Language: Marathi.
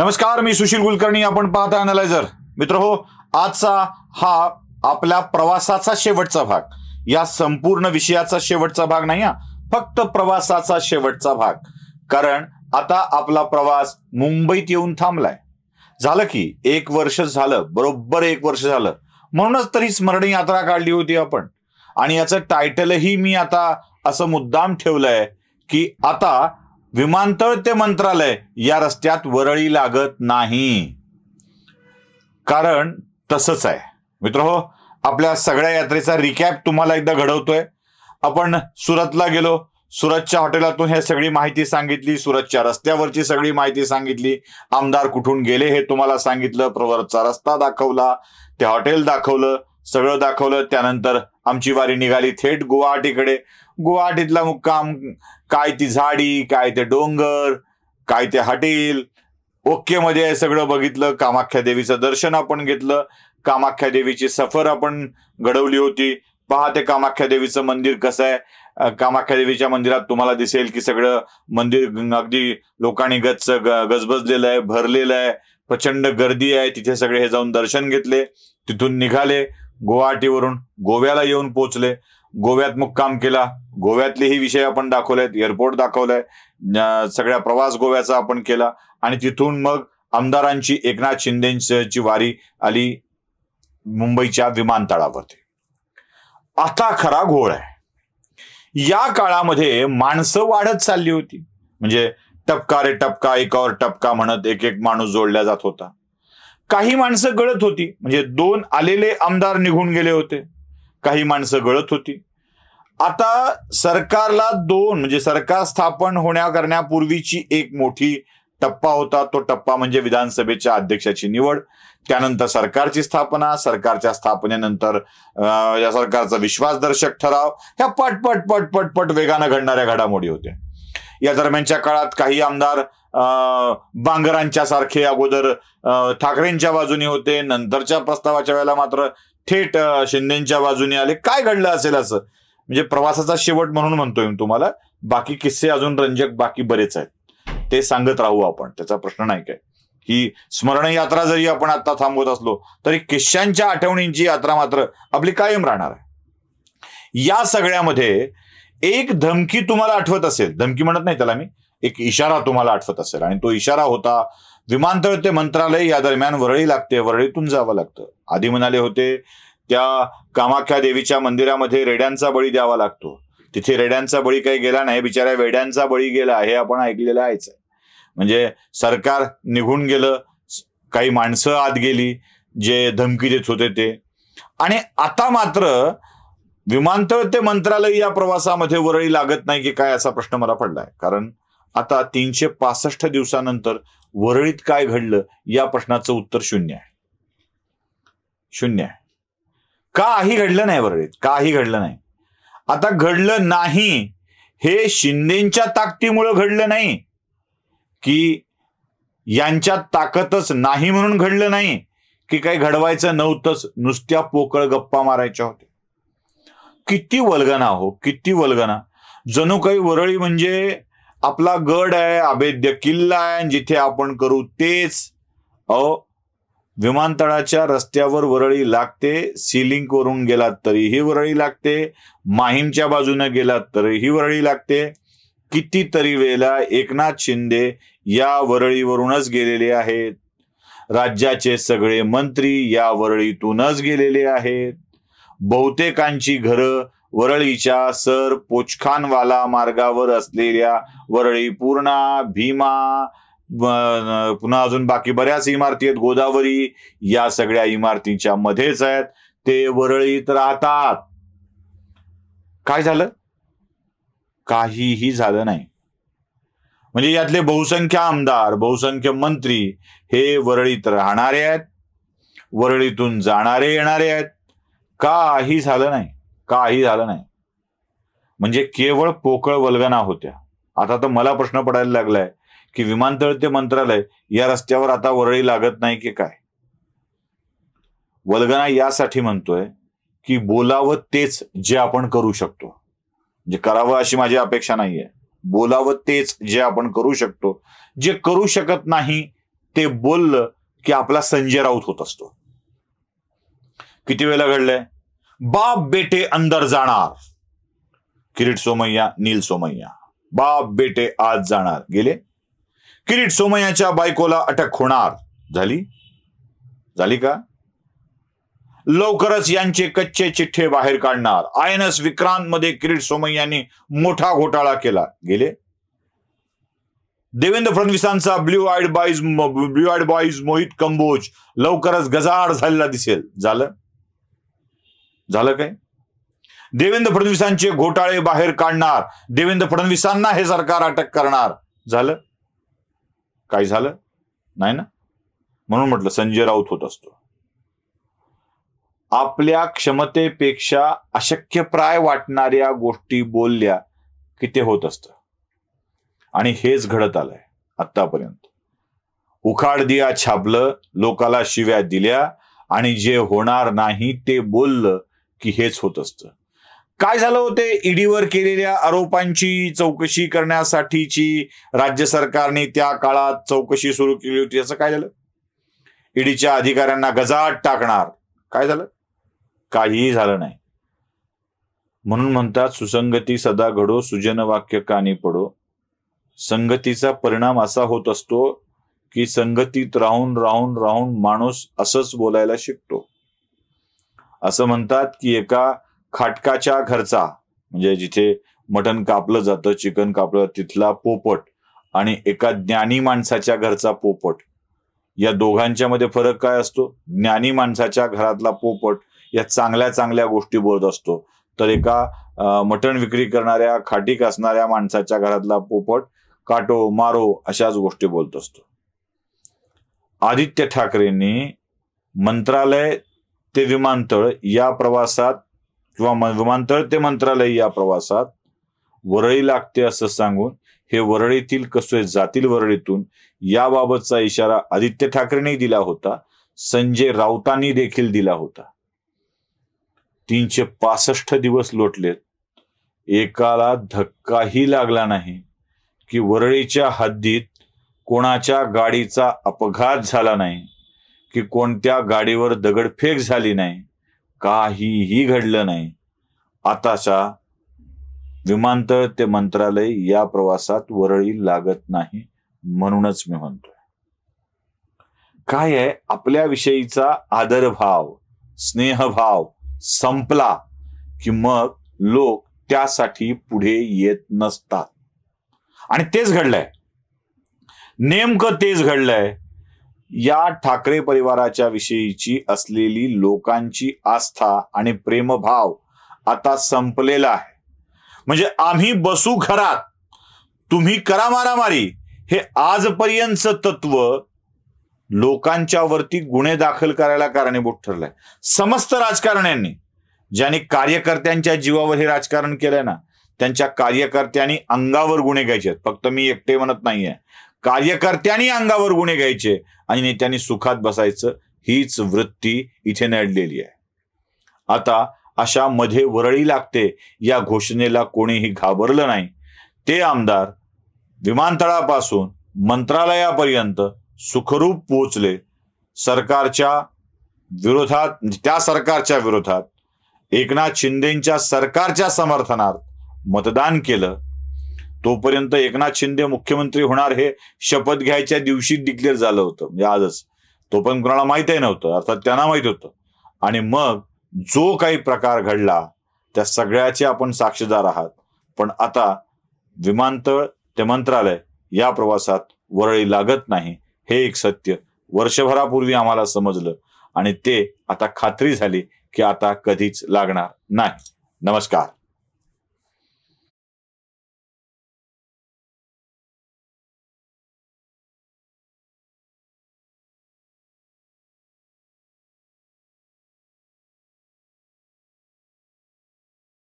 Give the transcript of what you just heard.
नमस्कार मी सुशील कुलकर्णी आपण पाहता अनालायझर मित्र हो आजचा हा आपल्या प्रवासाचा शेवटचा भाग या संपूर्ण विषयाचा शेवटचा भाग नाही हा फक्त प्रवासाचा शेवटचा भाग कारण आता आपला प्रवास मुंबईत येऊन थांबलाय झालं की एक वर्ष झालं बरोबर एक वर्ष झालं म्हणूनच तरी स्मरणीय यात्रा काढली होती आपण आणि याचं टायटलही मी आता असं मुद्दाम ठेवलंय की आता विमानतळ ते मंत्रालय या रस्त्यात वरळी लागत नाही कारण तसंच आहे मित्र हो आपल्या सगळ्या यात्रेचा रिकॅप तुम्हाला एकदा घडवतोय आपण सुरतला गेलो सुरतच्या हॉटेलातून हे सगळी माहिती सांगितली सुरतच्या रस्त्यावरची सगळी माहिती सांगितली आमदार कुठून गेले हे तुम्हाला सांगितलं प्रवरचा रस्ता दाखवला ते हॉटेल दाखवलं सगळं दाखवलं त्यानंतर आमची वारी निघाली थेट गुवाहाटीकडे गुवाहाटीतला मुक्काम काय ती झाडी काय ते डोंगर काय ते हॉटेल ओके मध्ये सगळं बघितलं कामाख्या देवीचं दर्शन आपण घेतलं कामाख्या देवीची सफर आपण घडवली होती पहा ते कामाख्या देवीचं मंदिर कसं आहे कामाख्या देवीच्या मंदिरात तुम्हाला दिसेल की सगळं मंदिर अगदी लोकांनी गच्च गजबजलेलं आहे भरलेलं आहे प्रचंड गर्दी आहे तिथे सगळे हे जाऊन दर्शन घेतले तिथून निघाले गुवाहाटीवरून गोव्याला येऊन पोचले गोव्यात मुक्काम केला गोव्यातले ही विषय आपण दाखवलेत एअरपोर्ट दाखवलंय सगळ्या प्रवास गोव्याचा आपण केला आणि तिथून मग आमदारांची एकनाथ शिंदेची वारी आली मुंबईच्या विमानतळावरती आता खरा घोळ आहे या काळामध्ये माणसं वाढत चालली होती म्हणजे टपका रे टपका एकावर टपका म्हणत एक एक माणूस जोडला जात होता काही माणसं गळत होती म्हणजे दोन आलेले आमदार निघून गेले होते काही माणसं गळत होती आता सरकारला दोन म्हणजे सरकार स्थापन होण्या करण्यापूर्वीची एक मोठी टप्पा होता तो टप्पा म्हणजे विधानसभेच्या अध्यक्षाची निवड त्यानंतर सरकारची स्थापना सरकारच्या स्थापनेनंतर या सरकारचा विश्वासदर्शक ठराव ह्या पट पट पट पट पट वेगानं घडणाऱ्या घडामोडी होत्या या दरम्यानच्या काळात काही आमदार बांगरांच्या सारखे अगोदर ठाकरेंच्या बाजूने होते नंतरच्या प्रस्तावाच्या वेळेला मात्र थेट शिंदेच्या बाजूने आले काय घडलं असेल असं म्हणजे प्रवासाचा शेवट म्हणून म्हणतोय तुम्हाला बाकी किस्से अजून रंजक बाकी बरेच आहेत ते सांगत राहू आपण त्याचा प्रश्न नाही काय ही यात्रा जरी आपण आता थांबवत असलो तरी किस्श्यांच्या आठवणींची यात्रा मात्र आपली कायम राहणार आहे या सगळ्यामध्ये एक धमकी तुम्हाला आठवत असेल धमकी म्हणत नाही त्याला मी एक इशारा तुम्हाला आठवत असेल आणि तो इशारा होता विमानतळ ते मंत्रालय या दरम्यान वरळी लागते वरळीतून जावं लागतं आधी म्हणाले होते त्या कामाख्या देवीच्या मंदिरामध्ये रेड्यांचा बळी द्यावा लागतो तिथे रेड्यांचा बळी काही गेला नाही बिचाऱ्या वेड्यांचा बळी गेला हे आपण ऐकलेलं आहेच म्हणजे सरकार निघून गेलं काही माणसं आत गेली जे धमकी देत होते ते आणि आता मात्र विमानतळ ते मंत्रालय या प्रवासामध्ये वरळी लागत नाही की काय असा प्रश्न मला पडलाय कारण आता तीनशे पासष्ट दिवसानंतर वरळीत काय घडलं या प्रश्नाचं उत्तर शून्य आहे शून्य आहे काही घडलं नाही वरळीत काही घडलं नाही आता घडलं नाही हे शिंदेच्या ताकदीमुळे घडलं नाही की यांच्या ताकदच नाही म्हणून घडलं नाही की काही घडवायचं नव्हतंच नुसत्या पोकळ गप्पा मारायच्या होत्या किती वल्गना हो किती वल्गना जणू काही वरळी म्हणजे आपला गड आहे अभेद्य किल्ला आहे जिथे आपण करू तेच अ विमानतळाच्या रस्त्यावर वरळी लागते सिलिंग वरून गेलात तरीही वरळी लागते माहीमच्या बाजूने गेलात तरीही वरळी लागते कितीतरी वेळेला एकनाथ शिंदे या वरळीवरूनच गेलेले आहेत राज्याचे सगळे मंत्री या वरळीतूनच गेलेले आहेत बहुतेकांची घरं वरळीच्या सर पोचखानवाला मार्गावर असलेल्या वरळी पूर्णा भीमा पुन्हा अजून बाकी बऱ्याच इमारती आहेत गोदावरी या सगळ्या इमारतींच्या मध्येच आहेत ते वरळीत राहतात काय झालं काहीही झालं नाही म्हणजे यातले बहुसंख्य आमदार बहुसंख्य मंत्री हे वरळीत राहणारे आहेत वरळीतून जाणारे येणारे आहेत काही झालं नाही काही झालं नाही म्हणजे केवळ पोकळ वल्गना होत्या आता तर मला प्रश्न पडायला लागलाय की विमानतळ ते मंत्रालय या रस्त्यावर आता वरळी लागत नाही की काय वल्गना यासाठी म्हणतोय की बोलावं तेच जे आपण करू शकतो जे म्हणजे करावं अशी माझी अपेक्षा नाहीये बोलावं तेच जे आपण करू शकतो जे करू शकत नाही ते बोललं की आपला संजय राऊत होत असतो किती वेळेला घडलंय बाप बेटे अंदर जाणार किरीट सोमय्या नील सोमय्या बाप बेटे आज जाणार गेले किरीट सोमय्याच्या बायकोला अटक होणार झाली झाली का लवकरच यांचे कच्चे चिठ्ठे बाहेर काढणार आय एन एस विक्रांत मध्ये किरीट सोमय्यानी मोठा घोटाळा केला गेले देवेंद्र फडणवीसांचा blue eyed boys blue eyed boys Mohit Kamboj लवकरच गजाड झालेला दिसेल झालं झालं काय देवेंद्र फडणवीसांचे घोटाळे बाहेर काढणार देवेंद्र फडणवीसांना हे सरकार अटक करणार झालं काय झालं नाही ना म्हणून म्हटलं संजय राऊत होत असतो आपल्या क्षमतेपेक्षा अशक्यप्राय वाटणाऱ्या गोष्टी बोलल्या की ते होत असतं आणि हेच घडत आलंय आतापर्यंत उखाड दिया छापलं लोकाला शिव्या दिल्या आणि जे होणार नाही ते बोललं की हेच होत असतं काय झालं होते ईडीवर केलेल्या आरोपांची चौकशी करण्यासाठीची राज्य सरकारने त्या काळात चौकशी सुरू केली होती असं काय झालं ईडीच्या अधिकाऱ्यांना गजाट टाकणार काय झालं काहीही झालं नाही म्हणून म्हणतात सुसंगती सदा घडो सुजन वाक्य कानी पडो संगतीचा परिणाम असा होत असतो की संगतीत राहून राहून राहून माणूस असंच बोलायला शिकतो असं म्हणतात की एका खाटकाच्या घरचा म्हणजे जिथे मटण कापलं जातं चिकन कापलं तिथला पोपट आणि एका ज्ञानी माणसाच्या घरचा पोपट या दोघांच्या मध्ये फरक काय असतो ज्ञानी माणसाच्या घरातला पोपट या चांगल्या चांगल्या गोष्टी बोलत असतो तर एका मटण विक्री करणाऱ्या खाटीक असणाऱ्या माणसाच्या घरातला पोपट काटो मारो अशाच गोष्टी बोलत असतो आदित्य ठाकरेंनी मंत्रालय ते विमानतळ या प्रवासात किंवा विमानतळ ते मंत्रालय या प्रवासात वरळी लागते असं सांगून हे वरळीतील कसे जातील वरळीतून याबाबतचा इशारा आदित्य ठाकरेंनी दिला होता संजय राऊतांनी देखील दिला होता तीनशे पासष्ट दिवस लोटलेत एकाला धक्काही लागला नाही की वरळीच्या हद्दीत कोणाच्या गाडीचा अपघात झाला नाही की कोणत्या गाडीवर दगडफेक झाली नाही काहीही घडलं नाही आताचा विमानतळ ते मंत्रालय या प्रवासात वरळी लागत नाही म्हणूनच मी म्हणतोय काय आहे आपल्याविषयीचा आदरभाव स्नेहभाव संपला की मग लोक त्यासाठी पुढे येत नसतात आणि तेच घडलंय नेमकं तेच घडलंय या ठाकरे परिवाराच्या विषयीची असलेली लोकांची आस्था आणि प्रेमभाव आता संपलेला आहे म्हणजे आम्ही बसू घरात तुम्ही करा मारामारी हे आजपर्यंतचं तत्व लोकांच्यावरती गुन्हे दाखल करायला कारणीभूत ठरलंय समस्त राजकारण्यांनी ज्यांनी कार्यकर्त्यांच्या जीवावर हे राजकारण केलंय ना त्यांच्या कार्यकर्त्यांनी अंगावर गुन्हे घ्यायचे फक्त मी एकटे म्हणत नाहीये कार्यकर्त्यांनी अंगावर गुन्हे घ्यायचे आणि नेत्यांनी सुखात बसायचं हीच वृत्ती इथे नडलेली आहे आता अशा मध्ये वरळी लागते या घोषणेला कोणीही घाबरलं नाही ते आमदार विमानतळापासून मंत्रालयापर्यंत सुखरूप पोचले सरकारच्या विरोधात त्या सरकारच्या विरोधात एकनाथ शिंदेंच्या सरकारच्या समर्थनात मतदान केलं तोपर्यंत एकनाथ शिंदे मुख्यमंत्री होणार हे शपथ घ्यायच्या दिवशी डिक्लेअर झालं होतं म्हणजे आजच तो पण कुणाला माहितही नव्हतं अर्थात त्यांना माहित होतं आणि मग जो काही प्रकार घडला त्या सगळ्याचे आपण साक्षीदार आहात पण आता विमानतळ ते मंत्रालय या प्रवासात वरळी लागत नाही हे एक सत्य वर्षभरापूर्वी आम्हाला समजलं आणि ते आता खात्री झाली की आता कधीच लागणार नाही नमस्कार